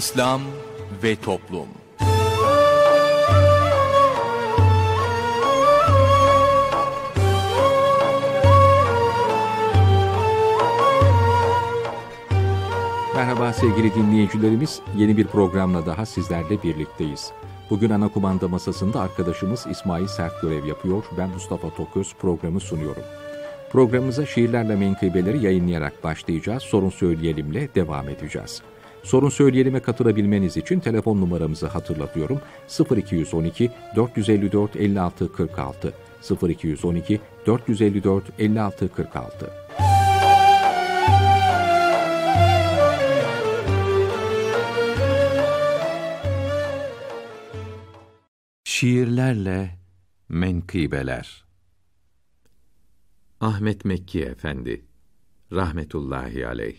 İslam ve Toplum Merhaba sevgili dinleyicilerimiz. Yeni bir programla daha sizlerle birlikteyiz. Bugün ana kumanda masasında arkadaşımız İsmail Sert görev yapıyor. Ben Mustafa Toköz programı sunuyorum. Programımıza şiirlerle menkıbeleri yayınlayarak başlayacağız. Sorun söyleyelimle devam edeceğiz. Sorun söyleyelime katılabilmeniz için telefon numaramızı hatırlatıyorum. 0212 454 56 46 0212 454 56 46 Şiirlerle Menkıbeler Ahmet Mekki Efendi Rahmetullahi Aleyh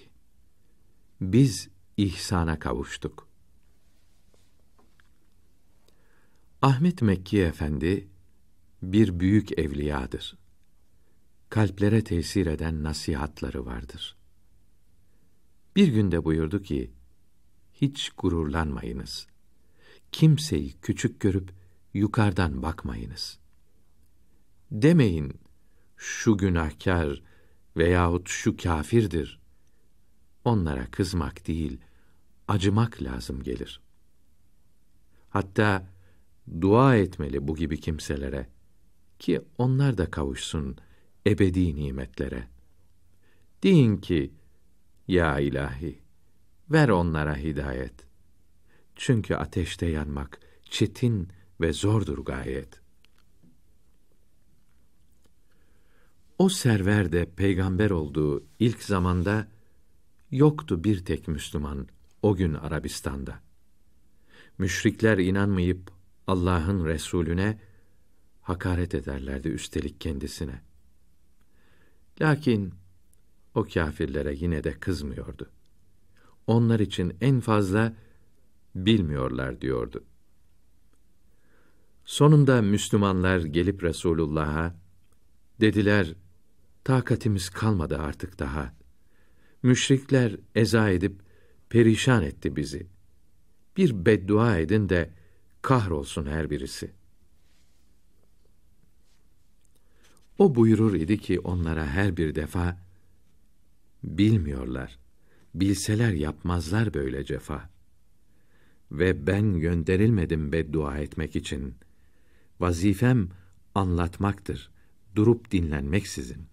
Biz ihsana kavuştuk. Ahmet Mekki Efendi bir büyük evliyadır. Kalplere tesir eden nasihatları vardır. Bir günde buyurdu ki, hiç gururlanmayınız. Kimseyi küçük görüp yukarıdan bakmayınız. Demeyin, şu günahkar veyahut şu kafirdir onlara kızmak değil, acımak lazım gelir. Hatta dua etmeli bu gibi kimselere ki onlar da kavuşsun ebedi nimetlere. Deyin ki, Ya ilahi, ver onlara hidayet. Çünkü ateşte yanmak çetin ve zordur gayet. O server de peygamber olduğu ilk zamanda, yoktu bir tek Müslüman o gün Arabistan'da. Müşrikler inanmayıp Allah'ın Resulüne hakaret ederlerdi üstelik kendisine. Lakin o kâfirlere yine de kızmıyordu. Onlar için en fazla bilmiyorlar diyordu. Sonunda Müslümanlar gelip Resulullah'a dediler: "Takatimiz kalmadı artık daha. Müşrikler eza edip perişan etti bizi. Bir beddua edin de kahrolsun her birisi. O buyurur idi ki onlara her bir defa, bilmiyorlar, bilseler yapmazlar böyle cefa. Ve ben gönderilmedim beddua etmek için. Vazifem anlatmaktır, durup dinlenmek sizin.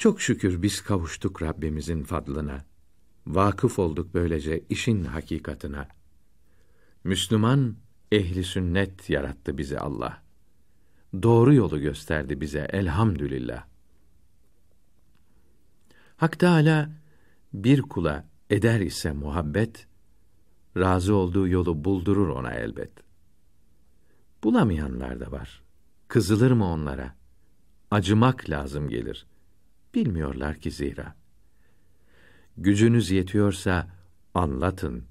Çok şükür biz kavuştuk Rabbimizin fadlına. Vakıf olduk böylece işin hakikatına. Müslüman ehli sünnet yarattı bizi Allah. Doğru yolu gösterdi bize elhamdülillah. Hak Teâlâ bir kula eder ise muhabbet, razı olduğu yolu buldurur ona elbet. Bulamayanlar da var. Kızılır mı onlara? Acımak lazım gelir. Bilmiyorlar ki zira. Gücünüz yetiyorsa anlatın,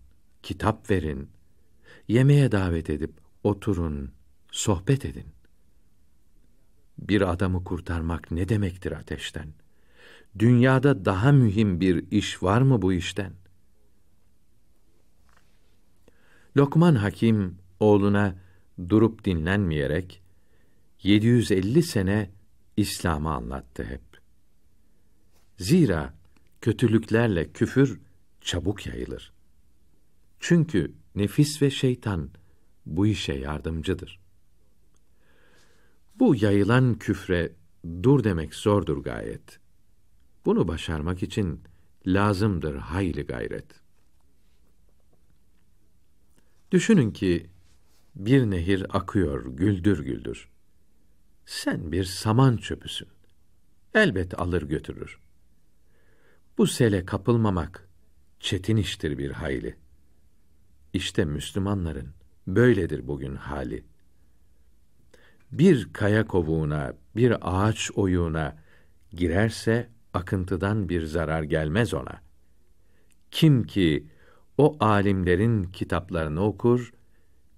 kitap verin, yemeğe davet edip oturun, sohbet edin. Bir adamı kurtarmak ne demektir ateşten? Dünyada daha mühim bir iş var mı bu işten? Lokman Hakim oğluna durup dinlenmeyerek 750 sene İslam'ı anlattı hep. Zira kötülüklerle küfür çabuk yayılır. Çünkü nefis ve şeytan bu işe yardımcıdır. Bu yayılan küfre dur demek zordur gayet. Bunu başarmak için lazımdır hayli gayret. Düşünün ki bir nehir akıyor güldür güldür. Sen bir saman çöpüsün. Elbet alır götürür.'' Bu sele kapılmamak çetin iştir bir hayli. İşte Müslümanların böyledir bugün hali. Bir kaya kovuğuna, bir ağaç oyuğuna girerse akıntıdan bir zarar gelmez ona. Kim ki o alimlerin kitaplarını okur,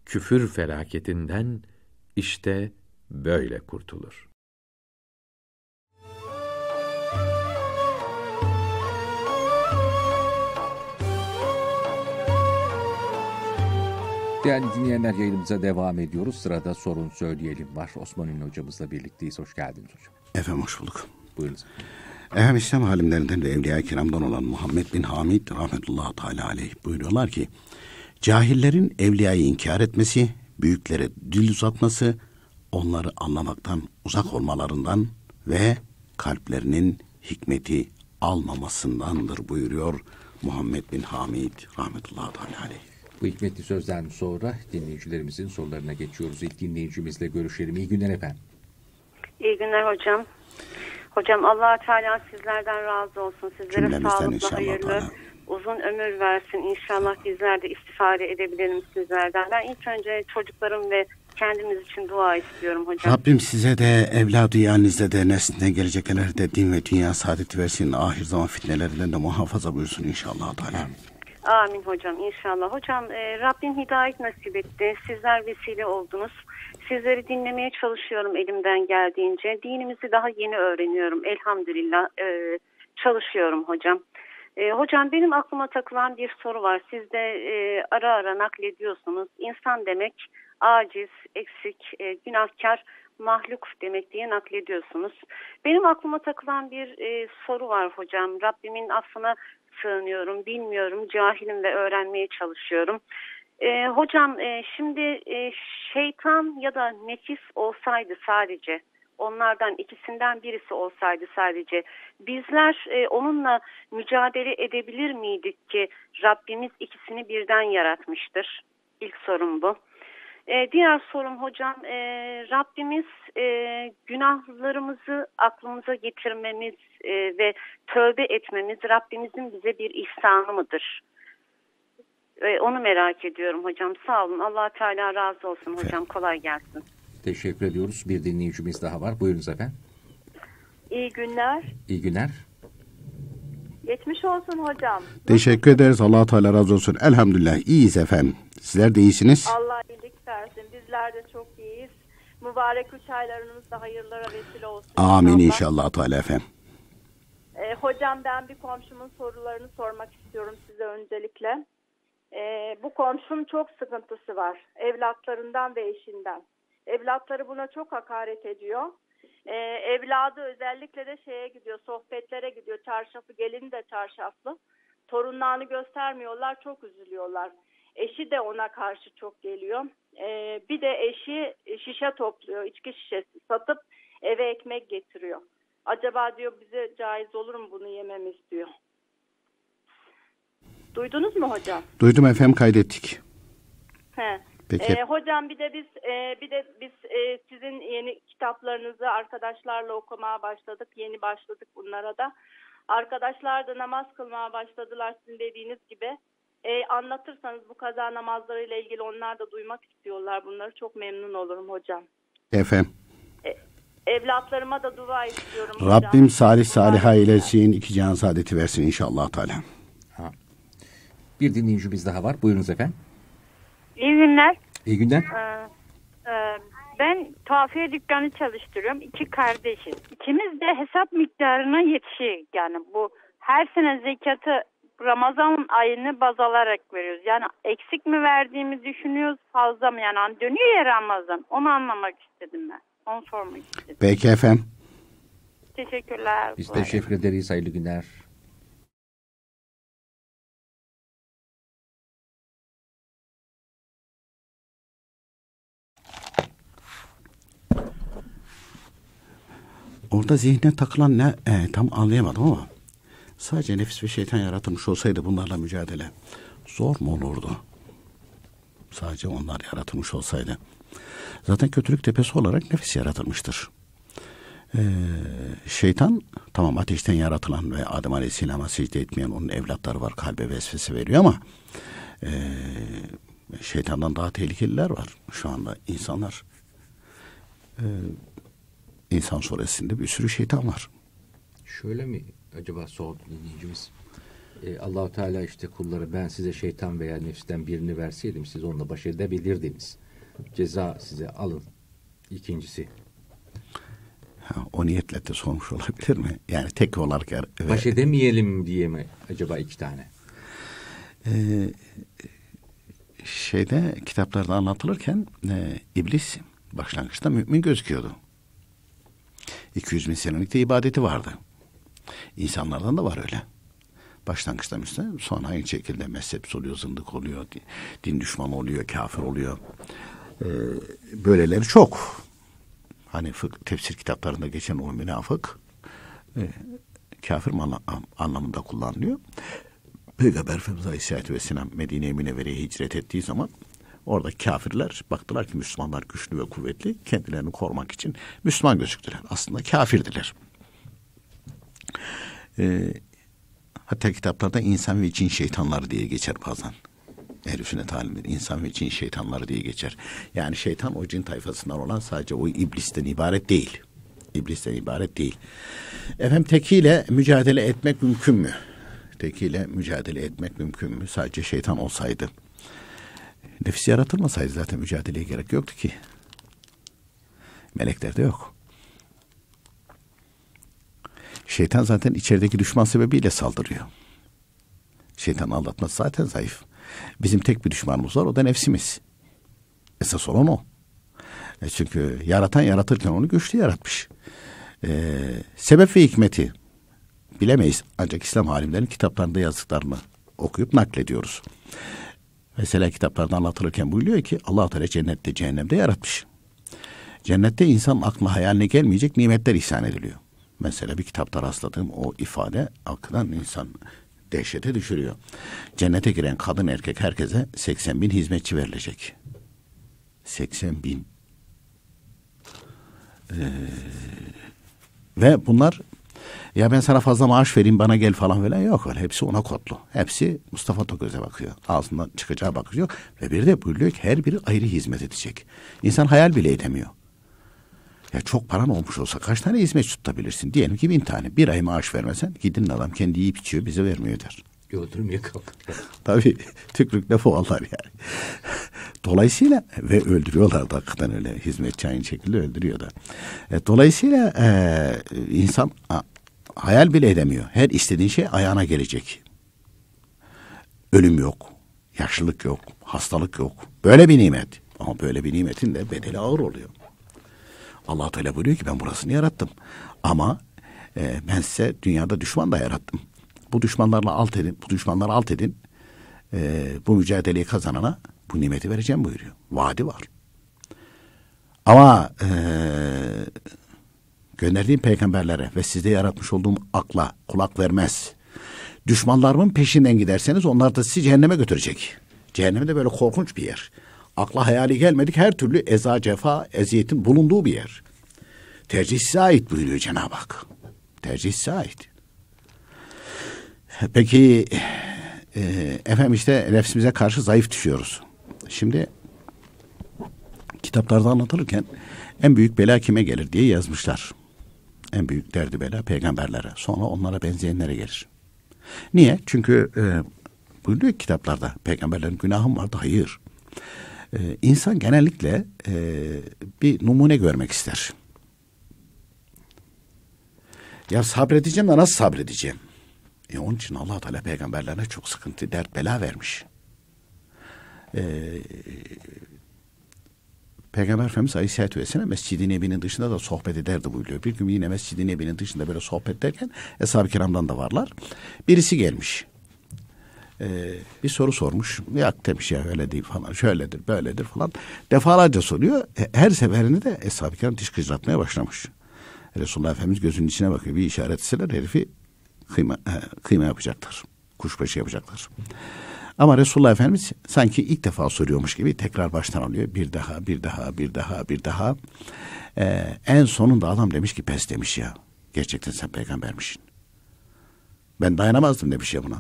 küfür felaketinden işte böyle kurtulur.'' Değerli dinleyenler yayınımıza devam ediyoruz. Sırada sorun söyleyelim var. Osman Ünlü hocamızla birlikteyiz. Hoş geldiniz hocam. Efendim hoş bulduk. Buyurunuz. Efendim İslam alimlerinden ve Evliya Kiram'dan olan Muhammed bin Hamid rahmetullahi teala aleyh buyuruyorlar ki cahillerin evliyayı inkar etmesi, büyüklere dil uzatması, onları anlamaktan uzak olmalarından ve kalplerinin hikmeti almamasındandır buyuruyor Muhammed bin Hamid rahmetullahi teala aleyh. Bu hikmetli sözden sonra dinleyicilerimizin sorularına geçiyoruz. İlk dinleyicimizle görüşelim. İyi günler efendim. İyi günler hocam. Hocam allah Teala sizlerden razı olsun. Sizlere Cümlemizden sağlıklı, hayırlı, uzun ömür versin. İnşallah bizler de istifade edebilirim sizlerden. Ben ilk önce çocuklarım ve kendimiz için dua istiyorum hocam. Rabbim size de evladı yanınızda de nesline gelecekler de din ve dünya saadeti versin. Ahir zaman fitnelerden de muhafaza buyursun inşallah. Teala. Amin hocam inşallah. Hocam e, Rabbim hidayet nasip etti. Sizler vesile oldunuz. Sizleri dinlemeye çalışıyorum elimden geldiğince. Dinimizi daha yeni öğreniyorum elhamdülillah. E, çalışıyorum hocam. E, hocam benim aklıma takılan bir soru var. Siz de e, ara ara naklediyorsunuz. İnsan demek aciz, eksik, e, günahkar, mahluk demek diye naklediyorsunuz. Benim aklıma takılan bir e, soru var hocam. Rabbimin aslında sığınıyorum, bilmiyorum, cahilim ve öğrenmeye çalışıyorum. E, hocam e, şimdi e, şeytan ya da nefis olsaydı sadece onlardan ikisinden birisi olsaydı sadece bizler e, onunla mücadele edebilir miydik ki Rabbimiz ikisini birden yaratmıştır? İlk sorum bu. E, diğer sorum hocam, e, Rabbimiz e, günahlarımızı aklımıza getirmemiz e, ve tövbe etmemiz Rabbimizin bize bir ihsanı mıdır? E, onu merak ediyorum hocam. Sağ olun. allah Teala razı olsun hocam. Kolay gelsin. Teşekkür ediyoruz. Bir dinleyicimiz daha var. Buyurunuz efendim. İyi günler. İyi günler. Geçmiş olsun hocam. Teşekkür ederiz. Allah Teala razı olsun. Elhamdülillah iyiyiz efendim. Sizler de iyisiniz. Allah iyilik versin. Bizler de çok iyiyiz. Mübarek üç aylarınız da hayırlara vesile olsun. Amin inşallah, inşallah Teala efendim. E, hocam ben bir komşumun sorularını sormak istiyorum size öncelikle. E, bu komşum çok sıkıntısı var. Evlatlarından ve eşinden. Evlatları buna çok hakaret ediyor. E, evladı özellikle de şeye gidiyor, sohbetlere gidiyor. Çarşafı, gelini de çarşaflı. Torunlarını göstermiyorlar, çok üzülüyorlar. Eşi de ona karşı çok geliyor. E, bir de eşi şişe topluyor, içki şişesi satıp eve ekmek getiriyor. Acaba diyor bize caiz olur mu bunu yememiz diyor. Duydunuz mu hocam? Duydum efendim kaydettik. He. Peki. E, hocam bir de biz e, bir de biz e, sizin yeni kitaplarınızı arkadaşlarla okumaya başladık. Yeni başladık bunlara da. Arkadaşlar da namaz kılmaya başladılar sizin dediğiniz gibi. E, anlatırsanız bu kaza namazlarıyla ilgili onlar da duymak istiyorlar bunları. Çok memnun olurum hocam. Efendim. E, evlatlarıma da dua istiyorum Rabbim hocam. salih salih ailesin iki can saadeti versin inşallah Teala. Bir dinleyicimiz daha var. Buyurunuz efendim. İyi günler. İyi günler. Ee, e, ben tuhafiye dükkanı çalıştırıyorum. İki kardeşiz. İkimiz de hesap miktarına yetişiyor. Yani bu her sene zekatı Ramazan ayını baz alarak veriyoruz. Yani eksik mi verdiğimi düşünüyoruz fazla mı? Yani hani dönüyor ya Ramazan. Onu anlamak istedim ben. Onu sormak istedim. Peki efendim. Teşekkürler. Biz teşekkür ederiz. Hayırlı günler. orada zihne takılan ne e, tam anlayamadım ama sadece nefis ve şeytan yaratılmış olsaydı bunlarla mücadele zor mu olurdu? Sadece onlar yaratılmış olsaydı. Zaten kötülük tepesi olarak nefis yaratılmıştır. Ee, şeytan tamam ateşten yaratılan ve Adem Aleyhisselam'a secde etmeyen onun evlatları var kalbe vesvese veriyor ama e, şeytandan daha tehlikeliler var şu anda insanlar. Ee, İnsan suresinde bir sürü şeytan var. Şöyle mi acaba sordu dinleyicimiz? Ee, Allahu Teala işte kulları ben size şeytan veya nefsten birini verseydim siz onunla baş edebilirdiniz. Ceza size alın. İkincisi. Ha, o niyetle de sormuş olabilir mi? Yani tek olarak... Evet. Er- baş edemeyelim diye mi acaba iki tane? Ee, şeyde kitaplarda anlatılırken e, iblis başlangıçta mümin gözüküyordu. 200 bin senelik de ibadeti vardı. İnsanlardan da var öyle. Başlangıçta Müslüman, sonra aynı şekilde mezhep oluyor, zındık oluyor, din düşmanı oluyor, kafir oluyor. Ee, böyleleri çok. Hani fık, tefsir kitaplarında geçen o münafık e, kafir anlamında kullanılıyor. Peygamber Efendimiz Aleyhisselatü Vesselam Medine-i Münevvere'ye hicret ettiği zaman Orada kafirler baktılar ki Müslümanlar güçlü ve kuvvetli. Kendilerini korumak için Müslüman gözüktüler. Aslında kafirdiler. Ee, hatta kitaplarda insan ve cin şeytanları diye geçer bazen. Ehl-i sünnet alimleri insan ve cin şeytanları diye geçer. Yani şeytan o cin tayfasından olan sadece o iblisten ibaret değil. İblisten ibaret değil. Efendim tekiyle mücadele etmek mümkün mü? Tekiyle mücadele etmek mümkün mü? Sadece şeytan olsaydı. Nefis yaratılmasaydı zaten mücadeleye gerek yoktu ki. Meleklerde yok. Şeytan zaten içerideki düşman sebebiyle saldırıyor. Şeytan aldatması zaten zayıf. Bizim tek bir düşmanımız var o da nefsimiz. Esas olan o. E çünkü yaratan yaratırken onu güçlü yaratmış. E, sebep ve hikmeti bilemeyiz. Ancak İslam alimlerinin kitaplarında yazdıklarını okuyup naklediyoruz. Mesela kitaplarda anlatılırken buyuruyor ki allah Teala cennette cehennemde yaratmış. Cennette insan aklına hayaline gelmeyecek nimetler ihsan ediliyor. Mesela bir kitapta rastladığım o ifade aklından insan dehşete düşürüyor. Cennete giren kadın erkek herkese 80 bin hizmetçi verilecek. 80 bin. Ee, ve bunlar ya ben sana fazla maaş vereyim bana gel falan böyle yok öyle hepsi ona kodlu. Hepsi Mustafa Toköz'e bakıyor. Ağzından çıkacağı bakıyor ve bir de buyuruyor ki her biri ayrı hizmet edecek. İnsan hayal bile edemiyor. Ya çok paran olmuş olsa kaç tane hizmet tutabilirsin? Diyelim ki bin tane. Bir ay maaş vermesen gidin adam kendi yiyip içiyor bize vermiyor der. Öldürmeye kalk. Tabii tükürük lafı yani. Dolayısıyla ve öldürüyorlar da hakikaten öyle hizmetçi aynı şekilde öldürüyor da. E, dolayısıyla e, insan hayal bile edemiyor. Her istediğin şey ayağına gelecek. Ölüm yok, yaşlılık yok, hastalık yok. Böyle bir nimet. Ama böyle bir nimetin de bedeli ağır oluyor. Allah Teala buyuruyor ki ben burasını yarattım. Ama e, ben size dünyada düşman da yarattım. Bu düşmanlarla alt edin, bu düşmanları alt edin. E, bu mücadeleyi kazanana bu nimeti vereceğim buyuruyor. Vadi var. Ama e, Gönderdiğim peygamberlere ve sizde yaratmış olduğum akla kulak vermez. Düşmanlarımın peşinden giderseniz onlar da sizi cehenneme götürecek. Cehennem de böyle korkunç bir yer. Akla hayali gelmedik her türlü eza, cefa, eziyetin bulunduğu bir yer. Tercih size ait buyuruyor Cenab-ı Hak. Tercih size ait. Peki e, efendim işte nefsimize karşı zayıf düşüyoruz. Şimdi kitaplarda anlatılırken en büyük bela kime gelir diye yazmışlar en büyük derdi bela peygamberlere. Sonra onlara benzeyenlere gelir. Niye? Çünkü e, buyuruyor kitaplarda peygamberlerin günahım vardı. Hayır. E, insan genellikle e, bir numune görmek ister. Ya sabredeceğim de nasıl sabredeceğim? E onun için allah Teala peygamberlerine çok sıkıntı, dert, bela vermiş. E, Peygamber Efendimiz Aleyhisselatü Vesselam Mescid-i Nebi'nin dışında da sohbet ederdi buyuruyor. Bir gün yine Mescid-i Nebi'nin dışında böyle sohbet ederken Eshab-ı Kiram'dan da varlar. Birisi gelmiş. Ee, bir soru sormuş. Ya demiş ya öyle değil falan. Şöyledir böyledir falan. Defalarca soruyor. E, her seferinde de Eshab-ı Kiram diş kıcıratmaya başlamış. Resulullah Efendimiz gözünün içine bakıyor. Bir işaret etseler herifi kıyma, e, kıyma yapacaklar. Kuşbaşı yapacaklar. Hmm. Ama Resulullah Efendimiz sanki ilk defa soruyormuş gibi tekrar baştan alıyor. Bir daha, bir daha, bir daha, bir daha. Ee, en sonunda adam demiş ki pes demiş ya. Gerçekten sen peygambermişsin. Ben dayanamazdım demiş ya buna.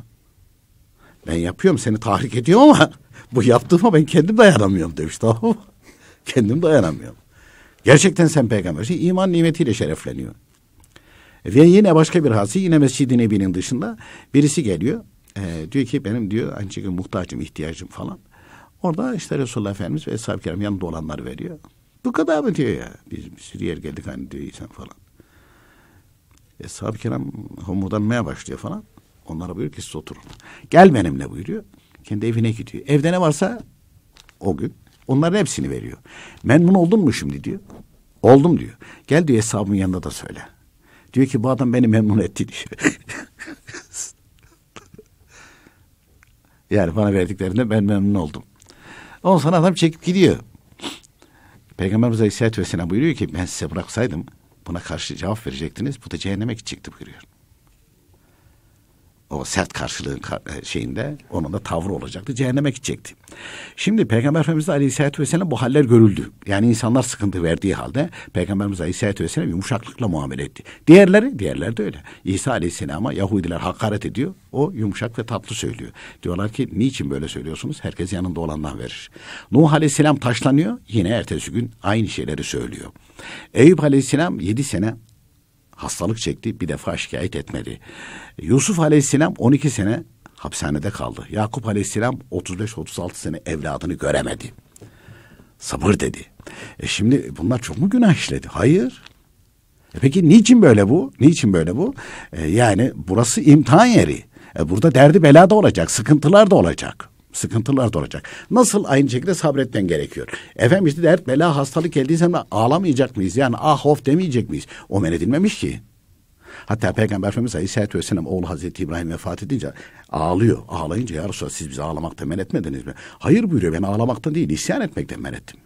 Ben yapıyorum seni tahrik ediyorum ama bu yaptığıma ben kendim dayanamıyorum demiş tamam mı? kendim dayanamıyorum. Gerçekten sen peygambersin. İman nimetiyle şerefleniyor. Ve yine başka bir hası yine Mescid-i Nebi'nin dışında birisi geliyor. E, diyor ki benim diyor aynı şekilde muhtacım, ihtiyacım falan. Orada işte Resulullah Efendimiz ve Eshab-ı Kiram yanında olanları veriyor. Bu kadar mı diyor ya. Biz bir sürü yer geldik hani diyor insan falan. Eshab-ı Kiram homurdanmaya başlıyor falan. Onlara buyuruyor ki siz oturun. Gel benimle buyuruyor. Kendi evine gidiyor. Evde ne varsa o gün onların hepsini veriyor. Memnun oldun mu şimdi diyor. Oldum diyor. Gel diyor hesabın yanında da söyle. Diyor ki bu adam beni memnun etti diyor. Yani bana verdiklerinde ben memnun oldum. Ondan sonra adam çekip gidiyor. Peygamberimiz Aleyhisselatü Vesselam buyuruyor ki ben size bıraksaydım buna karşı cevap verecektiniz. Bu da cehenneme gidecekti buyuruyor o sert karşılığı e, şeyinde onun da tavrı olacaktı. Cehenneme gidecekti. Şimdi Peygamber Efendimiz Aleyhisselatü Vesselam bu haller görüldü. Yani insanlar sıkıntı verdiği halde Peygamberimiz Aleyhisselatü Vesselam yumuşaklıkla muamele etti. Diğerleri, diğerler de öyle. İsa Aleyhisselam'a Yahudiler hakaret ediyor. O yumuşak ve tatlı söylüyor. Diyorlar ki niçin böyle söylüyorsunuz? Herkes yanında olandan verir. Nuh Aleyhisselam taşlanıyor. Yine ertesi gün aynı şeyleri söylüyor. Eyüp Aleyhisselam yedi sene hastalık çekti bir defa şikayet etmedi. Yusuf Aleyhisselam 12 sene hapishanede kaldı. Yakup Aleyhisselam 35-36 sene evladını göremedi. Sabır dedi. E şimdi bunlar çok mu günah işledi? Hayır. E peki niçin böyle bu? Niçin böyle bu? E yani burası imtihan yeri. E burada derdi bela da olacak, sıkıntılar da olacak sıkıntılar da olacak. Nasıl aynı şekilde sabretmen gerekiyor. Efendim işte dert bela hastalık geldiyse ağlamayacak mıyız? Yani ah of demeyecek miyiz? O men edilmemiş ki. Hatta Peygamber Efendimiz Aleyhisselatü Vesselam oğlu Hazreti İbrahim vefat edince ağlıyor. Ağlayınca ya Resulallah siz bizi ağlamaktan men etmediniz mi? Hayır buyuruyor ben ağlamaktan değil isyan etmekten men ettim.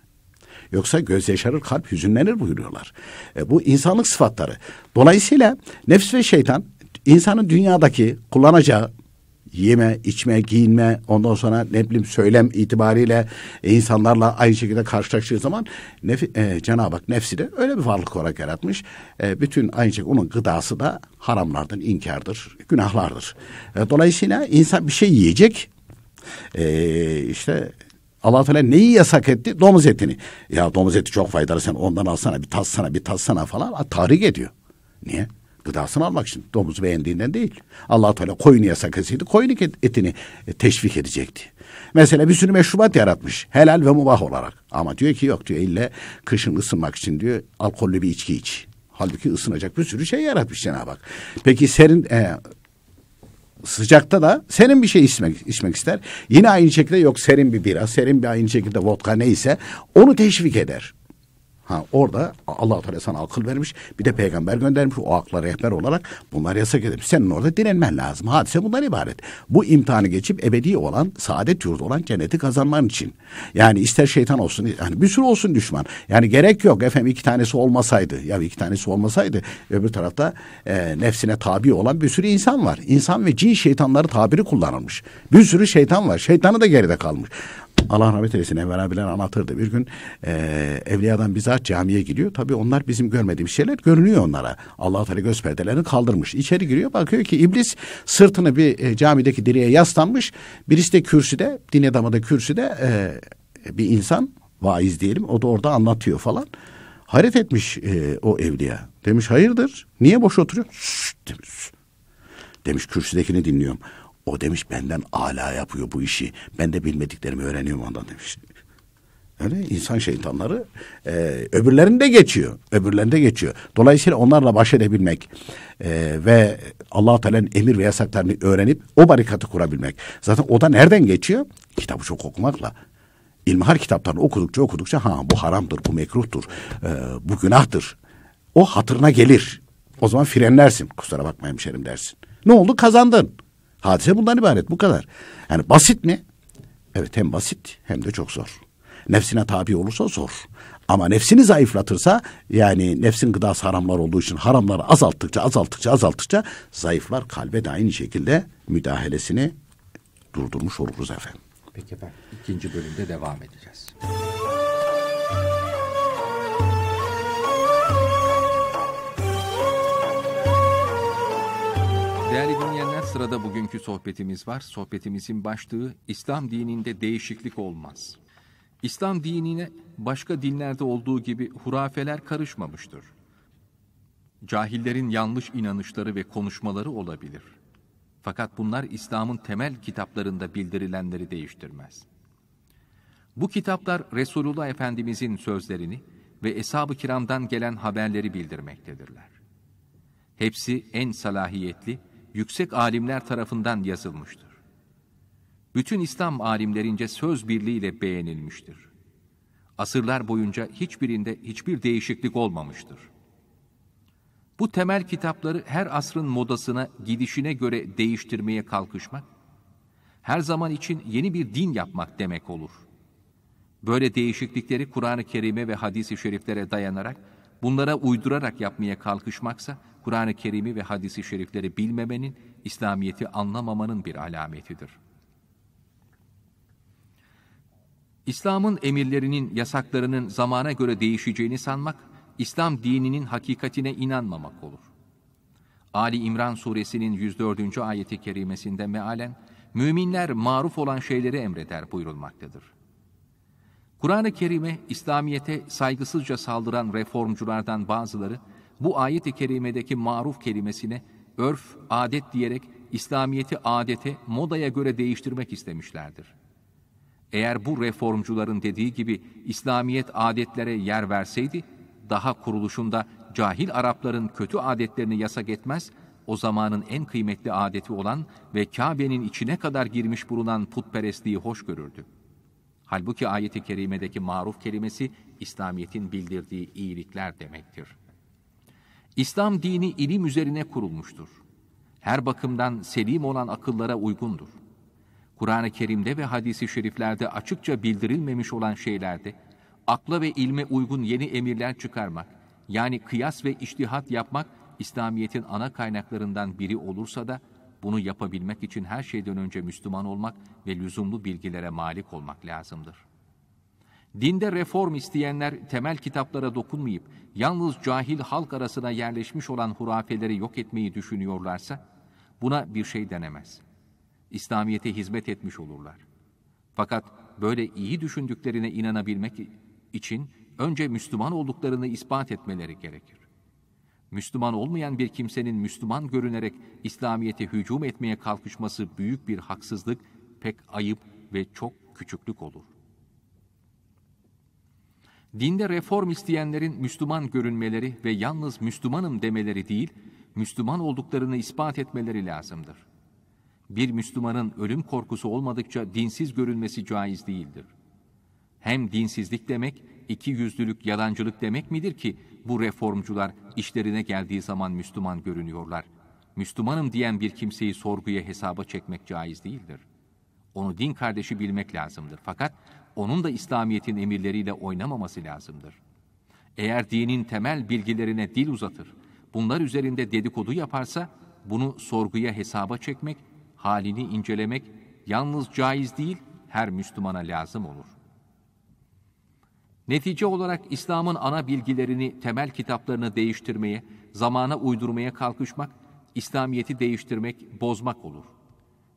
Yoksa göz yaşarır, kalp hüzünlenir buyuruyorlar. E, bu insanlık sıfatları. Dolayısıyla nefs ve şeytan insanın dünyadaki kullanacağı yeme, içme, giyinme ondan sonra ne bileyim söylem itibariyle insanlarla aynı şekilde karşılaştığı zaman nef e, Cenab-ı Hak nefsi de öyle bir varlık olarak yaratmış. E, bütün aynı şekilde onun gıdası da haramlardan inkardır, günahlardır. E, dolayısıyla insan bir şey yiyecek. E, işte Allah Teala neyi yasak etti? Domuz etini. Ya domuz eti çok faydalı sen ondan alsana bir tatsana bir tatsana falan. A, tahrik ediyor. Niye? Gıdasını almak için. Domuzu beğendiğinden değil. allah Teala koyunu yasak etseydi koyun etini e, teşvik edecekti. Mesela bir sürü meşrubat yaratmış. Helal ve mubah olarak. Ama diyor ki yok diyor ille kışın ısınmak için diyor alkollü bir içki iç. Halbuki ısınacak bir sürü şey yaratmış Cenab-ı Hak. Peki serin e, sıcakta da serin bir şey içmek, içmek ister. Yine aynı şekilde yok serin bir bira, serin bir aynı şekilde vodka neyse onu teşvik eder. Ha orada Allah Teala sana akıl vermiş. Bir de peygamber göndermiş o akla rehber olarak bunlar yasak edilmiş. Senin orada direnmen lazım. Hadise bundan ibaret. Bu imtihanı geçip ebedi olan, saadet yurdu olan cenneti kazanman için. Yani ister şeytan olsun, yani bir sürü olsun düşman. Yani gerek yok efendim iki tanesi olmasaydı. Ya iki tanesi olmasaydı öbür tarafta e, nefsine tabi olan bir sürü insan var. İnsan ve cin şeytanları tabiri kullanılmış. Bir sürü şeytan var. Şeytanı da geride kalmış. Allah rahmet eylesin Enver abiler anlatırdı. Bir gün e, Evliya'dan bizzat camiye gidiyor. Tabii onlar bizim görmediğimiz şeyler görünüyor onlara. allah Teala göz perdelerini kaldırmış. İçeri giriyor bakıyor ki iblis sırtını bir e, camideki direğe yaslanmış. Birisi de kürsüde, din adamı da kürsüde e, bir insan vaiz diyelim. O da orada anlatıyor falan. Hayret etmiş e, o evliya. Demiş hayırdır? Niye boş oturuyor? Şşş demiş. Demiş kürsüdekini dinliyorum. O demiş benden ala yapıyor bu işi. Ben de bilmediklerimi öğreniyorum ondan demiş. Öyle yani insan şeytanları e, öbürlerinde geçiyor. Öbürlerinde geçiyor. Dolayısıyla onlarla baş edebilmek e, ve Allah-u Teala'nın emir ve yasaklarını öğrenip o barikatı kurabilmek. Zaten o da nereden geçiyor? Kitabı çok okumakla. İlmihal kitaplarını okudukça okudukça ha bu haramdır, bu mekruhtur, e, bu günahtır. O hatırına gelir. O zaman frenlersin. Kusura bakmayın şerim dersin. Ne oldu? Kazandın. Hadise bundan ibaret bu kadar. Yani basit mi? Evet hem basit hem de çok zor. Nefsine tabi olursa zor. Ama nefsini zayıflatırsa yani nefsin gıdası haramlar olduğu için haramları azalttıkça azalttıkça azalttıkça zayıflar kalbe de aynı şekilde müdahalesini durdurmuş oluruz efendim. Peki efendim ikinci bölümde devam edeceğiz. Değerli dinleyenler sırada bugünkü sohbetimiz var. Sohbetimizin başlığı İslam dininde değişiklik olmaz. İslam dinine başka dinlerde olduğu gibi hurafeler karışmamıştır. Cahillerin yanlış inanışları ve konuşmaları olabilir. Fakat bunlar İslam'ın temel kitaplarında bildirilenleri değiştirmez. Bu kitaplar Resulullah Efendimizin sözlerini ve Eshab-ı Kiram'dan gelen haberleri bildirmektedirler. Hepsi en salahiyetli yüksek alimler tarafından yazılmıştır. Bütün İslam alimlerince söz birliğiyle beğenilmiştir. Asırlar boyunca hiçbirinde hiçbir değişiklik olmamıştır. Bu temel kitapları her asrın modasına, gidişine göre değiştirmeye kalkışmak, her zaman için yeni bir din yapmak demek olur. Böyle değişiklikleri Kur'an-ı Kerim'e ve hadis-i şeriflere dayanarak, bunlara uydurarak yapmaya kalkışmaksa Kur'an-ı Kerim'i ve hadisi şerifleri bilmemenin, İslamiyet'i anlamamanın bir alametidir. İslam'ın emirlerinin, yasaklarının zamana göre değişeceğini sanmak, İslam dininin hakikatine inanmamak olur. Ali İmran suresinin 104. ayeti kerimesinde mealen, müminler maruf olan şeyleri emreder buyurulmaktadır. Kur'an-ı Kerim'e, İslamiyet'e saygısızca saldıran reformculardan bazıları, bu ayet-i kerimedeki maruf kelimesine örf, adet diyerek İslamiyeti adete, modaya göre değiştirmek istemişlerdir. Eğer bu reformcuların dediği gibi İslamiyet adetlere yer verseydi, daha kuruluşunda cahil Arapların kötü adetlerini yasak etmez, o zamanın en kıymetli adeti olan ve Kabe'nin içine kadar girmiş bulunan putperestliği hoş görürdü. Halbuki ayet-i kerimedeki maruf kelimesi İslamiyet'in bildirdiği iyilikler demektir.'' İslam dini ilim üzerine kurulmuştur. Her bakımdan selim olan akıllara uygundur. Kur'an-ı Kerim'de ve hadisi şeriflerde açıkça bildirilmemiş olan şeylerde, akla ve ilme uygun yeni emirler çıkarmak, yani kıyas ve iştihat yapmak, İslamiyet'in ana kaynaklarından biri olursa da, bunu yapabilmek için her şeyden önce Müslüman olmak ve lüzumlu bilgilere malik olmak lazımdır. Dinde reform isteyenler temel kitaplara dokunmayıp yalnız cahil halk arasına yerleşmiş olan hurafeleri yok etmeyi düşünüyorlarsa buna bir şey denemez. İslamiyete hizmet etmiş olurlar. Fakat böyle iyi düşündüklerine inanabilmek için önce Müslüman olduklarını ispat etmeleri gerekir. Müslüman olmayan bir kimsenin Müslüman görünerek İslamiyete hücum etmeye kalkışması büyük bir haksızlık, pek ayıp ve çok küçüklük olur dinde reform isteyenlerin Müslüman görünmeleri ve yalnız Müslümanım demeleri değil, Müslüman olduklarını ispat etmeleri lazımdır. Bir Müslümanın ölüm korkusu olmadıkça dinsiz görünmesi caiz değildir. Hem dinsizlik demek, iki yüzlülük, yalancılık demek midir ki bu reformcular işlerine geldiği zaman Müslüman görünüyorlar? Müslümanım diyen bir kimseyi sorguya hesaba çekmek caiz değildir. Onu din kardeşi bilmek lazımdır. Fakat onun da İslamiyet'in emirleriyle oynamaması lazımdır. Eğer dinin temel bilgilerine dil uzatır, bunlar üzerinde dedikodu yaparsa bunu sorguya hesaba çekmek, halini incelemek yalnız caiz değil, her Müslümana lazım olur. Netice olarak İslam'ın ana bilgilerini, temel kitaplarını değiştirmeye, zamana uydurmaya kalkışmak, İslamiyet'i değiştirmek, bozmak olur.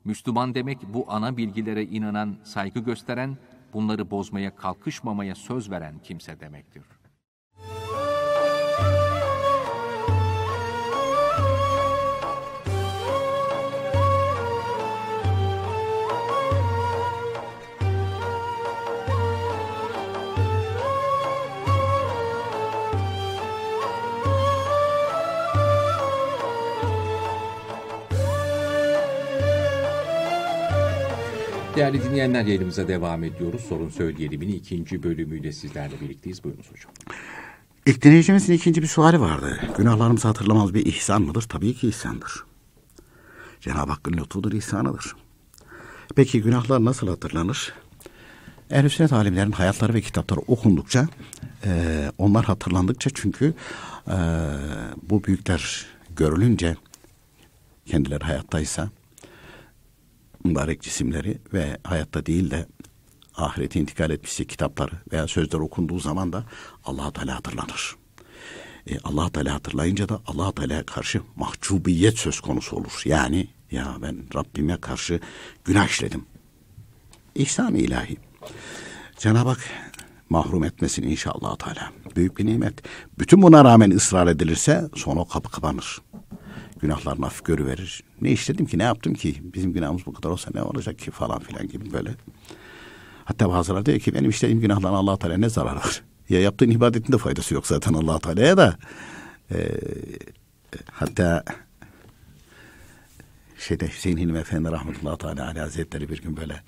Müslüman demek bu ana bilgilere inanan, saygı gösteren bunları bozmaya kalkışmamaya söz veren kimse demektir. değerli dinleyenler yayınımıza devam ediyoruz. Sorun Söyleyelim'in ikinci bölümüyle sizlerle birlikteyiz. Buyurunuz hocam. İlk dinleyicimizin ikinci bir suali vardı. Günahlarımızı hatırlamaz bir ihsan mıdır? Tabii ki ihsandır. Cenab-ı Hakk'ın lütfudur, ihsanıdır. Peki günahlar nasıl hatırlanır? Ehl-i Sünnet alimlerin hayatları ve kitapları okundukça, e, onlar hatırlandıkça çünkü e, bu büyükler görülünce kendileri hayattaysa mübarek cisimleri ve hayatta değil de ahirete intikal etmişse kitapları veya sözler okunduğu zaman da Allah Teala hatırlanır. E, Allah Teala hatırlayınca da Allah Teala karşı mahcubiyet söz konusu olur. Yani ya ben Rabbime karşı günah işledim. İhsan ilahi. Cenab-ı Hak mahrum etmesin inşallah Teala. Büyük bir nimet. Bütün buna rağmen ısrar edilirse sonra kapı kapanır. Günahlarını hafif görüverir. Ne işledim ki ne yaptım ki bizim günahımız bu kadar olsa ne olacak ki falan filan gibi böyle. Hatta bazıları diyor ki benim işlediğim günahların allah Teala ne zararı var? Ya yaptığın ibadetin de faydası yok zaten allah Teala'ya da. Ee, hatta şeyde Hüseyin Hilmi Efendi rahmetullahi teala aleyh hazretleri bir gün böyle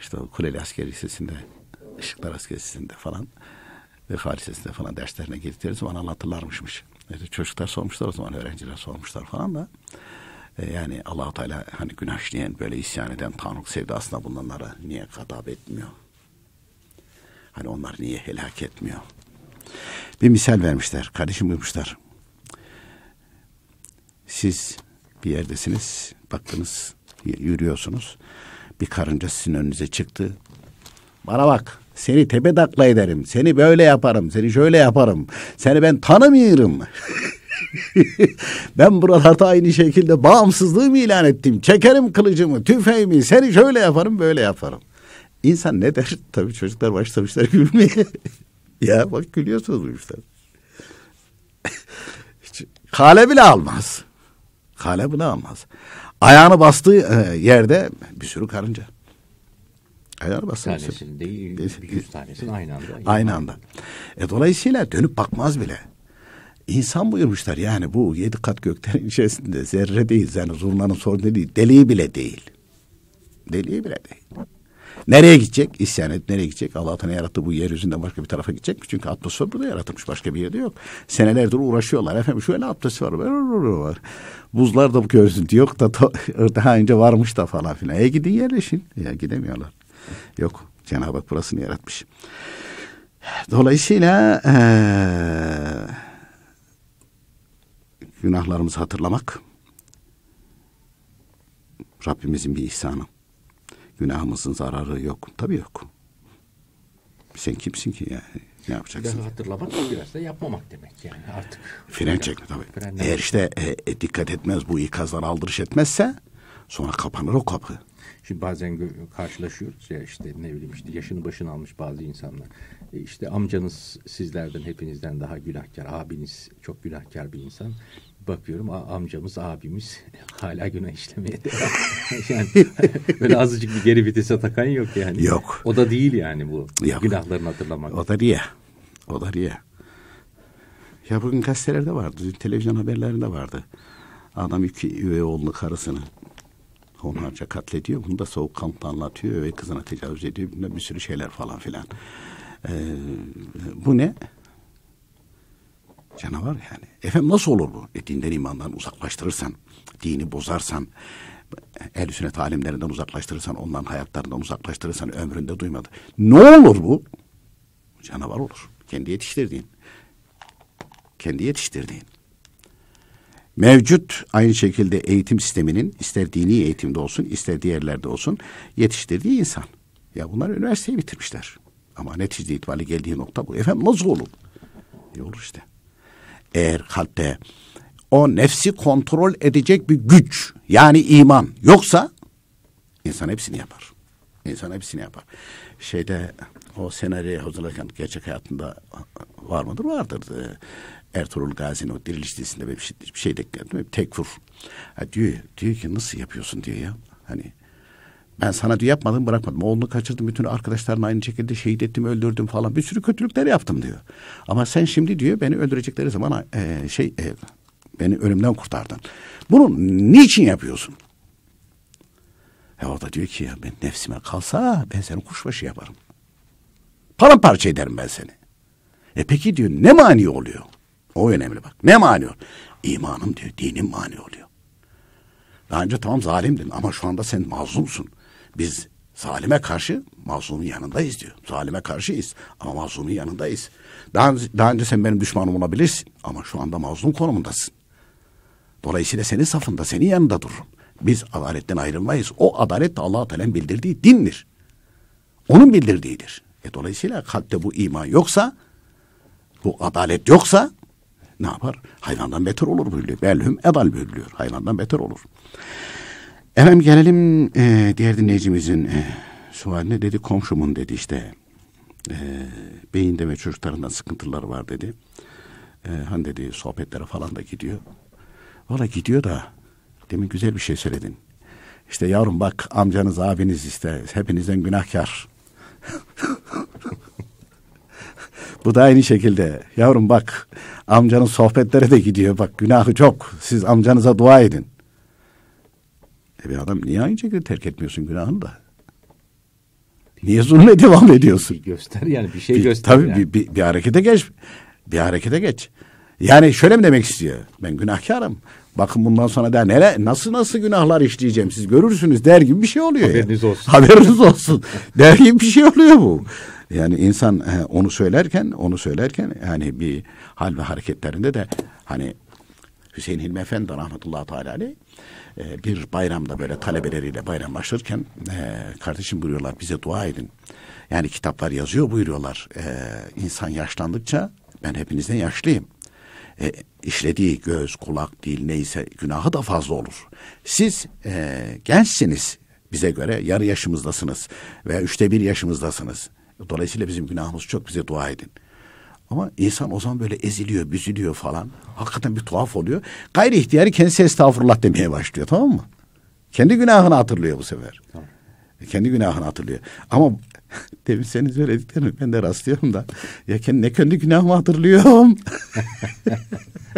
işte o Kuleli Asker Lisesi'nde Işıklar Asker Lisesi'nde falan ve Farisesi'nde falan derslerine girdikleri zaman anlatırlarmışmış. E, çocuklar sormuşlar o zaman öğrenciler sormuşlar falan da e, yani allah Teala hani günah işleyen böyle isyan eden Tanrı sevdasına bulunanlara niye gadab etmiyor? Hani onlar niye helak etmiyor? Bir misal vermişler. Kardeşim buyurmuşlar. Siz bir yerdesiniz. Baktınız yürüyorsunuz. Bir karınca sizin önünüze çıktı. Bana bak. Seni tepe takla ederim. Seni böyle yaparım. Seni şöyle yaparım. Seni ben tanımıyorum. ben buralarda aynı şekilde bağımsızlığımı ilan ettim. Çekerim kılıcımı, tüfeğimi. Seni şöyle yaparım, böyle yaparım. İnsan ne der? Tabii çocuklar başlamışlar gülmeye. ya bak gülüyorsunuz bu işler. Kale bile almaz. Kale bile almaz. Ayağını bastığı e, yerde bir sürü karınca ayar Bir tanesini değil, yüz e, tanesini aynı anda. Aynı anda. E, dolayısıyla dönüp bakmaz bile. İnsan buyurmuşlar yani bu yedi kat göklerin içerisinde zerre değil yani zurnanın sorunu değil deliği bile değil. Deliği bile değil. Nereye gidecek? İsyan edip nereye gidecek? Allah Allah'tan yarattı bu yeryüzünden başka bir tarafa gidecek mi? Çünkü atmosfer burada yaratılmış. Başka bir yerde yok. Senelerdir uğraşıyorlar. Efendim şöyle atmosfer var. var. Buzlar da bu görüntü yok da daha önce varmış da falan filan. E gidin yerleşin. Ya gidemiyorlar. Yok. Cenab-ı Hak burasını yaratmış. Dolayısıyla ee, günahlarımızı hatırlamak Rabbimizin bir ihsanı. Günahımızın zararı yok. Tabii yok. Sen kimsin ki ya? Ne yapacaksın? Günahı hatırlamak biraz da yapmamak demek yani artık. Fren çekme tabii. Frenler. Eğer işte e, e dikkat etmez bu ikazdan aldırış etmezse sonra kapanır o kapı. Şimdi bazen karşılaşıyoruz ya işte ne bileyim işte yaşını başını almış bazı insanlar. E işte amcanız sizlerden hepinizden daha günahkar, abiniz çok günahkar bir insan. Bakıyorum amcamız, abimiz hala günah işlemeye devam. yani böyle azıcık bir geri vitese takan yok yani. Yok. O da değil yani bu yok. günahlarını hatırlamak. O da diye O da diye Ya bugün gazetelerde vardı, televizyon haberlerinde vardı. Adam iki üvey oğlunu karısını onlarca katlediyor. Bunu da soğukkanlı anlatıyor ve kızına tecavüz ediyor. Bilmem bir sürü şeyler falan filan. Ee, bu ne? Canavar yani. Efendim nasıl olur bu? E, dinden imandan uzaklaştırırsan, dini bozarsan, el üstüne talimlerinden uzaklaştırırsan, onların hayatlarından uzaklaştırırsan ömründe duymadı. Ne olur bu? Canavar olur. Kendi yetiştirdiğin. Kendi yetiştirdiğin mevcut aynı şekilde eğitim sisteminin ister dini eğitimde olsun ister diğerlerde olsun yetiştirdiği insan. Ya bunlar üniversiteyi bitirmişler. Ama netice itibariyle geldiği nokta bu. Efendim nasıl olur? E olur işte. Eğer kalpte o nefsi kontrol edecek bir güç yani iman yoksa insan hepsini yapar. İnsan hepsini yapar şeyde o senaryo hazırlarken gerçek hayatında var mıdır? Vardır. Ee, Ertuğrul Gazi'nin o diriliş dizisinde bir şey, bir şey denk Tekfur. Ha, diyor, diyor ki nasıl yapıyorsun diyor ya. Hani ben sana diyor yapmadım bırakmadım. Oğlunu kaçırdım bütün arkadaşlarını aynı şekilde şehit ettim öldürdüm falan. Bir sürü kötülükler yaptım diyor. Ama sen şimdi diyor beni öldürecekleri zaman e, şey e, beni ölümden kurtardın. Bunu niçin yapıyorsun? E o da diyor ki ya ben nefsime kalsa ben seni kuşbaşı yaparım. Paramparça ederim ben seni. E peki diyor ne mani oluyor? O önemli bak. Ne mani oluyor? İmanım diyor, dinim mani oluyor. Daha önce tamam zalimdin ama şu anda sen mazlumsun. Biz zalime karşı mazlumun yanındayız diyor. Zalime karşıyız ama mazlumun yanındayız. Daha, daha önce sen benim düşmanım olabilirsin ama şu anda mazlum konumundasın. Dolayısıyla senin safında, senin yanında dururum. Biz adaletten ayrılmayız. O adalet de Allah-u Teala'nın bildirdiği dindir. Onun bildirdiğidir. E dolayısıyla kalpte bu iman yoksa, bu adalet yoksa ne yapar? Hayvandan beter olur buyuruyor. Belhüm edal buyuruyor. Hayvandan beter olur. Efendim gelelim e, diğer dinleyicimizin e, sualine dedi komşumun dedi işte e, beyinde ve çocuklarından sıkıntılar var dedi. E, hani dedi sohbetlere falan da gidiyor. Valla gidiyor da Demin güzel bir şey söyledin. İşte yavrum bak amcanız, abiniz işte hepinizden günahkar. Bu da aynı şekilde. Yavrum bak amcanın sohbetlere de gidiyor. Bak günahı çok. Siz amcanıza dua edin. E bir adam niye aynı şekilde terk etmiyorsun günahını da? Niye zulme devam ediyorsun? Göster yani bir şey bir, göster. Tabii yani. bir, bir, bir harekete geç. Bir harekete geç. Yani şöyle mi demek istiyor? Ben günahkarım. Bakın bundan sonra da nere, nasıl nasıl günahlar işleyeceğim siz görürsünüz der gibi bir şey oluyor. Haberiniz yani. olsun. Haberiniz olsun der gibi bir şey oluyor bu. Yani insan onu söylerken onu söylerken yani bir hal ve hareketlerinde de hani Hüseyin Hilmi Efendi rahmetullahi teala aleyh e, bir bayramda böyle talebeleriyle bayram başlarken e, kardeşim buyuruyorlar bize dua edin. Yani kitaplar yazıyor buyuruyorlar. E, insan yaşlandıkça ben hepinizden yaşlıyım e, işlediği göz, kulak, dil neyse günahı da fazla olur. Siz e, gençsiniz bize göre yarı yaşımızdasınız veya üçte bir yaşımızdasınız. Dolayısıyla bizim günahımız çok bize dua edin. Ama insan o zaman böyle eziliyor, büzülüyor falan. Hakikaten bir tuhaf oluyor. Gayri ihtiyarı kendisi estağfurullah demeye başlıyor tamam mı? Kendi günahını hatırlıyor bu sefer. Tamam. Kendi günahını hatırlıyor. Ama Demin senin söylediklerini ben de rastlıyorum da. Ya kendi ne kendi günahımı hatırlıyorum.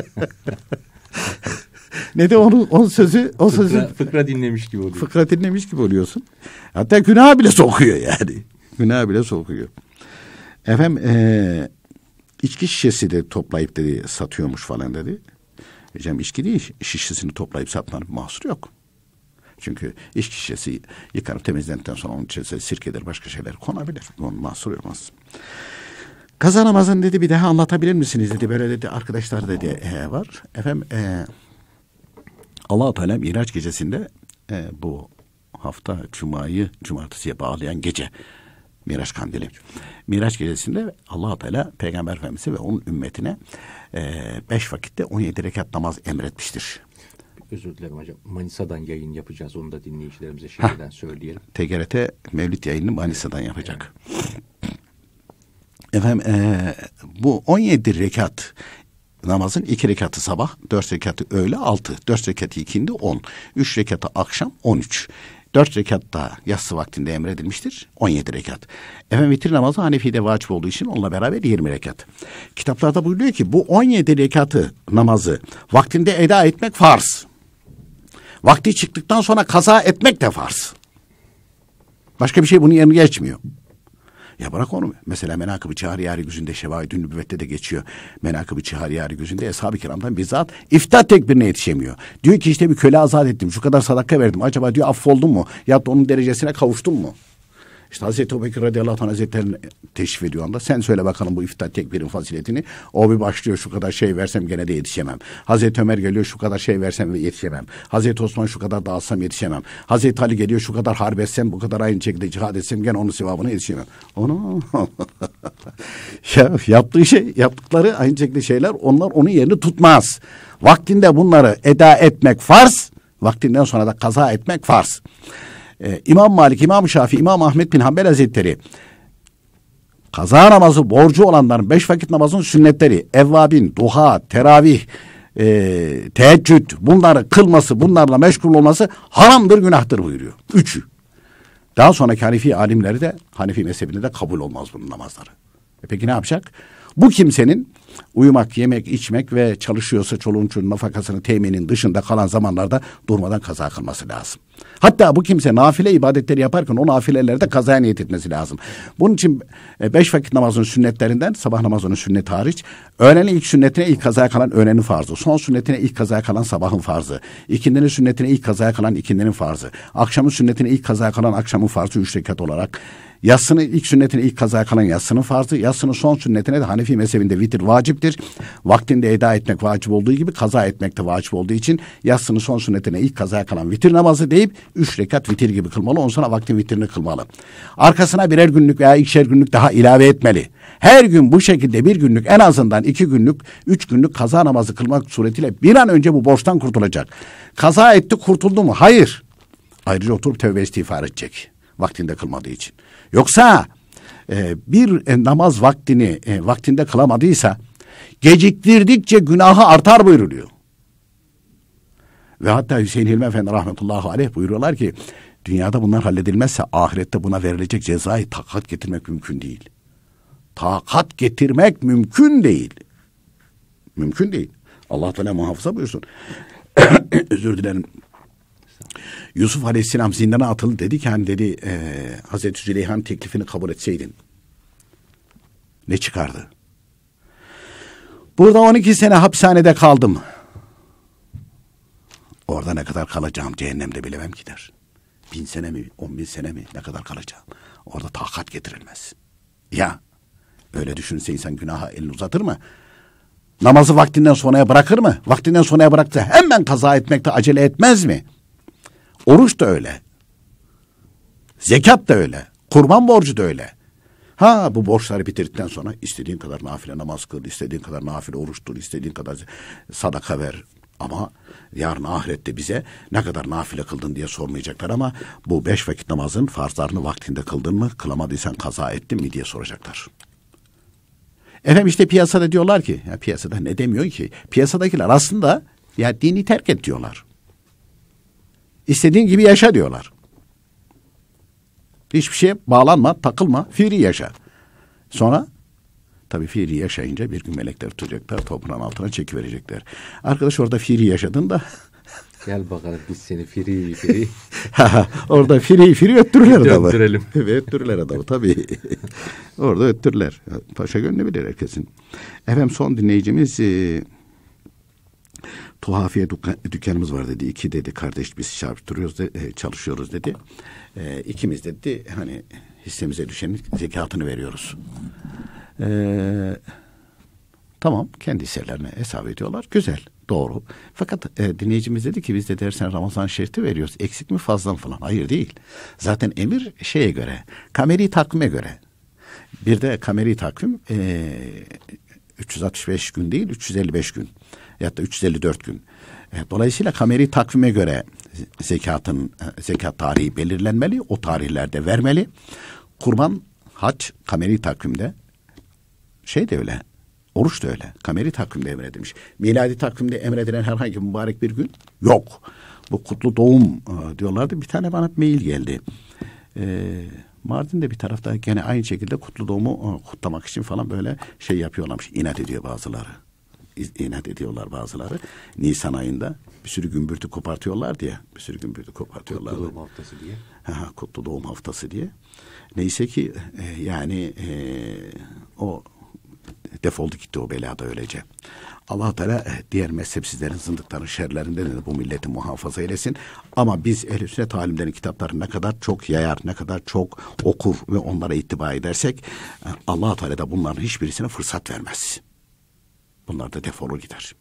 ne de onun, onun sözü o fıkra, sözü fıkra dinlemiş gibi oluyor. Fıkra dinlemiş gibi oluyorsun. Hatta günah bile sokuyor yani. Günah bile sokuyor. Efem ee, içki şişesi de toplayıp dedi satıyormuş falan dedi. Hocam e içki değil şişesini toplayıp satmanın mahsuru yok. Çünkü iç şişesi yıkanıp temizlendikten sonra onun içerisine sirkedir başka şeyler konabilir. Bunun mahsuru olmaz. Kaza namazını dedi bir daha anlatabilir misiniz dedi. Böyle dedi arkadaşlar dedi e, var. Efendim e, allah Teala Miraç gecesinde e, bu hafta cumayı cumartesiye bağlayan gece Miraç kandili. Miraç gecesinde allah Teala Peygamber Efendimiz'e ve onun ümmetine e, beş vakitte 17 rekat namaz emretmiştir. Özür dilerim hocam. Manisa'dan yayın yapacağız. Onu da dinleyicilerimize şimdiden ha. söyleyelim. TGRT Mevlüt yayını Manisa'dan yapacak. Evet. Efendim e, bu 17 rekat namazın iki rekatı sabah, dört rekatı öğle altı, dört rekatı ikindi on, üç rekatı akşam on üç. Dört rekat da yatsı vaktinde emredilmiştir. on yedi rekat. Efendim vitir namazı Hanefi'de vacip olduğu için onunla beraber yirmi rekat. Kitaplarda buyuruyor ki bu on yedi rekatı namazı vaktinde eda etmek farz. Vakti çıktıktan sonra kaza etmek de farz. Başka bir şey bunun yerine geçmiyor. Ya bırak onu. Mesela menakıb-ı çağriyari gözünde şevai, dün nübüvvette de geçiyor. Menakıb-ı çağriyari gözünde eshab-ı kiramdan bizzat iftar tekbirine yetişemiyor. Diyor ki işte bir köle azat ettim. Şu kadar sadaka verdim. Acaba diyor affoldum mu? Ya da onun derecesine kavuştum mu? İşte Hazreti Ebubekir radıyallahu anh hazretlerini teşrif ediyor anda. Sen söyle bakalım bu iftar tekbirin faziletini. O bir başlıyor şu kadar şey versem gene de yetişemem. Hazreti Ömer geliyor şu kadar şey versem yetişemem. Hazreti Osman şu kadar dağıtsam yetişemem. Hazreti Ali geliyor şu kadar harp etsem bu kadar aynı şekilde cihad etsem gene onun sevabını yetişemem. Onu ya, yaptığı şey yaptıkları aynı şekilde şeyler onlar onun yerini tutmaz. Vaktinde bunları eda etmek farz. Vaktinden sonra da kaza etmek farz e, İmam Malik, İmam Şafii, İmam Ahmet bin Hanbel Hazretleri kaza namazı borcu olanların beş vakit namazın sünnetleri, evvabin, duha, teravih, e, teheccüd bunları kılması, bunlarla meşgul olması haramdır, günahtır buyuruyor. Üçü. Daha sonraki Hanefi alimleri de Hanefi mezhebinde de kabul olmaz bunun namazları. E peki ne yapacak? Bu kimsenin Uyumak, yemek, içmek ve çalışıyorsa çoluğun çocuğun nafakasını teminin dışında kalan zamanlarda durmadan kaza kılması lazım. Hatta bu kimse nafile ibadetleri yaparken o nafilelerde kazaya niyet etmesi lazım. Bunun için e, beş vakit namazının sünnetlerinden sabah namazının sünneti hariç öğlenin ilk sünnetine ilk kazaya kalan öğlenin farzı. Son sünnetine ilk kazaya kalan sabahın farzı. İkindinin sünnetine ilk kazaya kalan ikindinin farzı. Akşamın sünnetine ilk kazaya kalan akşamın farzı üç rekat olarak. Yatsının ilk sünnetine ilk kazaya kalan yatsının farzı. Yatsının son sünnetine de Hanefi mezhebinde vitir vacip sünnettir. Vaktinde eda etmek vacip olduğu gibi kaza etmek de vacip olduğu için yatsının son sünnetine ilk kazaya kalan vitir namazı deyip üç rekat vitir gibi kılmalı. Ondan sonra vaktin vitirini kılmalı. Arkasına birer günlük veya ikişer günlük daha ilave etmeli. Her gün bu şekilde bir günlük en azından iki günlük, üç günlük kaza namazı kılmak suretiyle bir an önce bu borçtan kurtulacak. Kaza etti kurtuldu mu? Hayır. Ayrıca oturup tövbe istiğfar edecek. Vaktinde kılmadığı için. Yoksa e, bir e, namaz vaktini e, vaktinde kılamadıysa geciktirdikçe günahı artar buyuruluyor. Ve hatta Hüseyin Hilmi Efendi rahmetullahi aleyh buyuruyorlar ki dünyada bunlar halledilmezse ahirette buna verilecek cezayı takat getirmek mümkün değil. Takat getirmek mümkün değil. Mümkün değil. Allah Teala muhafaza buyursun. Özür dilerim. Yusuf Aleyhisselam zindana atıldı dedi ki hani dedi e, Hazreti Züleyha'nın teklifini kabul etseydin ne çıkardı? Burada 12 sene hapishanede kaldım. Orada ne kadar kalacağım cehennemde bilemem ki der. Bin sene mi, on bin sene mi ne kadar kalacağım. Orada takat getirilmez. Ya öyle düşünse insan günaha elini uzatır mı? Namazı vaktinden sonraya bırakır mı? Vaktinden sonraya bıraktı hemen kaza etmekte acele etmez mi? Oruç da öyle. Zekat da öyle. Kurban borcu da öyle. Ha bu borçları bitirdikten sonra istediğin kadar nafile namaz kıl, istediğin kadar nafile oruç tut, istediğin kadar sadaka ver. Ama yarın ahirette bize ne kadar nafile kıldın diye sormayacaklar ama bu beş vakit namazın farzlarını vaktinde kıldın mı, kılamadıysan kaza ettin mi diye soracaklar. Efendim işte piyasada diyorlar ki, ya piyasada ne demiyor ki? Piyasadakiler aslında ya dini terk et diyorlar. İstediğin gibi yaşa diyorlar. Hiçbir şeye bağlanma, takılma, fiili yaşa. Sonra tabii fiili yaşayınca bir gün melekler tutacaklar, toprağın altına çekiverecekler. Arkadaş orada fiili yaşadın da Gel bakalım biz seni firi firi. Orada firi firi öttürürler adamı. Öttürelim. öttürürler adamı tabii. Orada öttürürler. Paşa gönlü bilir herkesin. Efendim son dinleyicimiz e, tuhafiye dükkanımız var dedi. İki dedi kardeş biz çarptırıyoruz dedi, e, çalışıyoruz dedi. E, ikimiz dedi hani hissemize düşen zekatını veriyoruz. E, tamam kendi hisselerine hesap ediyorlar. Güzel doğru. Fakat e, dinleyicimiz dedi ki biz de dersen Ramazan şerifti veriyoruz. Eksik mi fazla mı falan. Hayır değil. Zaten emir şeye göre kameri takvime göre. Bir de kameri takvim e, 365 gün değil 355 gün ya da 354 gün. E, dolayısıyla kameri takvime göre zekatın e, zekat tarihi belirlenmeli. O tarihlerde vermeli. Kurban, hac kameri takvimde şey de öyle. Oruç da öyle. Kameri takvimde emredilmiş. Miladi takvimde emredilen herhangi mübarek bir gün yok. Bu kutlu doğum e, diyorlardı. Bir tane bana mail geldi. Eee Mardin'de bir tarafta gene aynı şekilde kutlu doğumu kutlamak için falan böyle şey yapıyorlarmış. İnat ediyor bazıları inat ediyorlar bazıları. Nisan ayında bir sürü gümbürtü kopartıyorlar diye. Bir sürü gümbürtü kopartıyorlar. Kutlu doğum haftası diye. Ha, kutlu doğum haftası diye. Neyse ki e, yani e, o defoldu gitti o belada öylece. Allah Teala e, diğer mezhepsizlerin, zındıkların şerlerinden de bu milleti muhafaza eylesin. Ama biz ehl-i sünnet talimlerin kitaplarını ne kadar çok yayar, ne kadar çok okur ve onlara itibar edersek e, Allah Teala da bunların hiçbirisine fırsat vermez. Bunlar da defolu gider.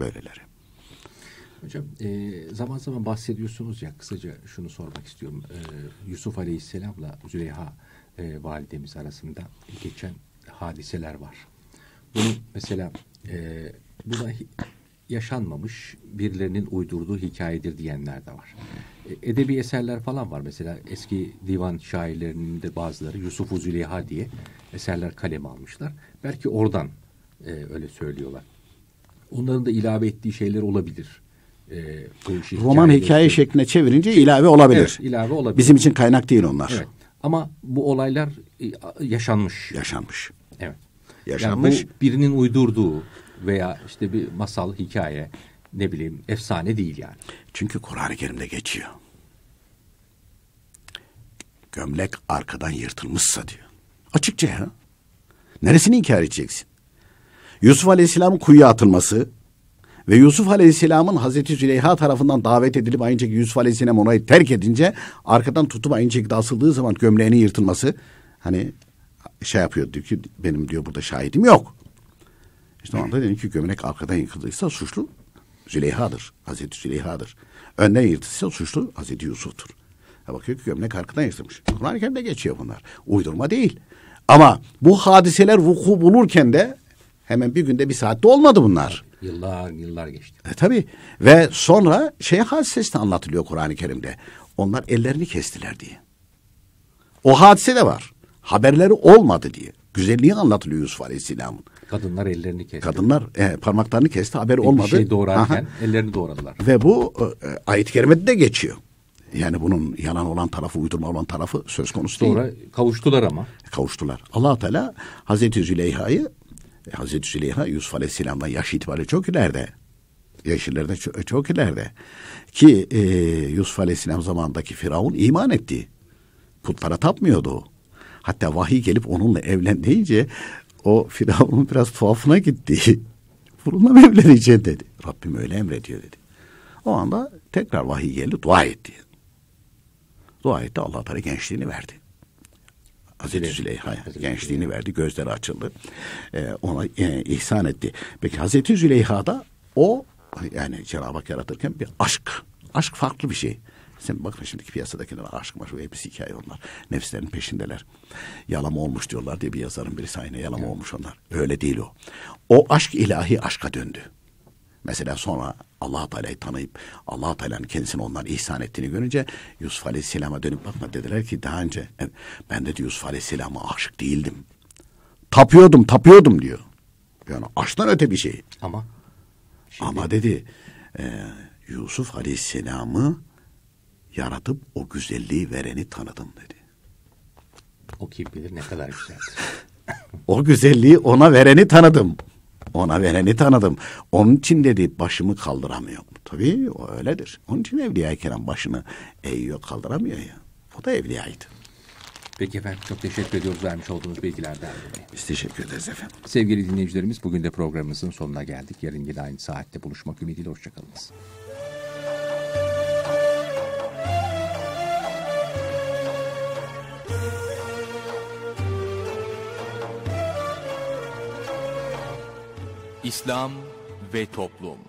Böyleleri. Hocam e, zaman zaman bahsediyorsunuz ya kısaca şunu sormak istiyorum. E, Yusuf Aleyhisselam'la Züleyha e, validemiz arasında geçen hadiseler var. Bunu mesela e, bu da yaşanmamış birilerinin uydurduğu hikayedir diyenler de var. E, edebi eserler falan var. Mesela eski divan şairlerinin de bazıları Yusuf Züleyha diye eserler kaleme almışlar. Belki oradan e, öyle söylüyorlar. Onların da ilave ettiği şeyler olabilir. E, bu Roman hikaye, hikaye şekline çevirince ilave olabilir. Evet, ilave olabilir. Bizim için kaynak değil onlar. Evet. Ama bu olaylar e, yaşanmış. Yaşanmış. Evet. Yaşanmış. Yani bu birinin uydurduğu veya işte bir masal, hikaye, ne bileyim efsane değil yani. Çünkü Kur'an-ı Kerim'de geçiyor. Gömlek arkadan yırtılmışsa diyor. Açıkça ya. Neresini inkar edeceksin? Yusuf Aleyhisselam kuyuya atılması ve Yusuf Aleyhisselam'ın Hazreti Züleyha tarafından davet edilip aynı ayıncaki Yusuf Aleyhisselam onayı terk edince arkadan tutup ayıncaki asıldığı zaman gömleğinin yırtılması hani şey yapıyor diyor ki benim diyor burada şahidim yok. İşte o anda dedim ki gömlek arkadan yıkıldıysa suçlu Züleyha'dır. Hazreti Züleyha'dır. Önden yırtılsa suçlu Hazreti Yusuf'tur. Ya bakıyor ki gömlek arkadan yırtılmış. Kur'an-ı Kerim'de geçiyor bunlar. Uydurma değil. Ama bu hadiseler vuku bulurken de Hemen bir günde bir saatte olmadı bunlar. Yıllar yıllar geçti. E, tabii ve sonra şey hadisesini anlatılıyor Kur'an-ı Kerim'de. Onlar ellerini kestiler diye. O hadise de var. Haberleri olmadı diye. Güzelliği anlatılıyor Yusuf Aleyhisselam'ın. Kadınlar ellerini kesti. Kadınlar e, parmaklarını kesti haberi olmadı. Bir şey doğrarken Aha. ellerini doğradılar. Ve bu e, ayet-i kerimede de geçiyor. Yani bunun yalan olan tarafı, uydurma olan tarafı söz konusu Sonra değil. Sonra kavuştular ama. Kavuştular. allah Teala Hazreti Züleyha'yı e, Hazreti Züleyha Yusuf Aleyhisselam'dan yaş itibariyle çok ileride. Yaşlarında çok, çok ileride. Ki e, Yusuf Aleyhisselam zamandaki Firavun iman etti. Putlara tapmıyordu Hatta vahiy gelip onunla evlen deyince o Firavun'un biraz tuhafına gitti. Bununla mı evleneceğim dedi. Rabbim öyle emrediyor dedi. O anda tekrar vahiy geldi dua etti. Dua etti Allah Teala gençliğini verdi. Hazreti Züleyha'ya gençliğini verdi, gözleri açıldı. E, ona e, ihsan etti. Peki Hazreti da o yani Cenab-ı Hak yaratırken bir aşk. Aşk farklı bir şey. Sen bakın şimdiki piyasadakilere aşk var ve hepsi hikaye onlar. Nefslerin peşindeler. Yalama olmuş diyorlar diye bir yazarın birisi aynı yalama evet. olmuş onlar. Öyle değil o. O aşk ilahi aşka döndü. Mesela sonra allah Teala'yı tanıyıp allah Teala'nın kendisini onlar ihsan ettiğini görünce Yusuf Aleyhisselam'a dönüp bakma dediler ki daha önce ben de Yusuf Aleyhisselam'a aşık değildim. Tapıyordum tapıyordum diyor. Yani aşktan öte bir şey. Ama? Şimdi... Ama dedi e, Yusuf Aleyhisselam'ı yaratıp o güzelliği vereni tanıdım dedi. O kim bilir ne kadar güzel o güzelliği ona vereni tanıdım. Ona vereni tanıdım. Onun için dedi başımı kaldıramıyorum. Tabii o öyledir. Onun için Evliya Kerem başını eğiyor kaldıramıyor ya. O da Evliya'ydı. Peki efendim çok teşekkür ediyoruz vermiş olduğunuz bilgilerden dolayı. Biz teşekkür ederiz efendim. Sevgili dinleyicilerimiz bugün de programımızın sonuna geldik. Yarın yine aynı saatte buluşmak ümidiyle hoşçakalınız. İslam ve Toplum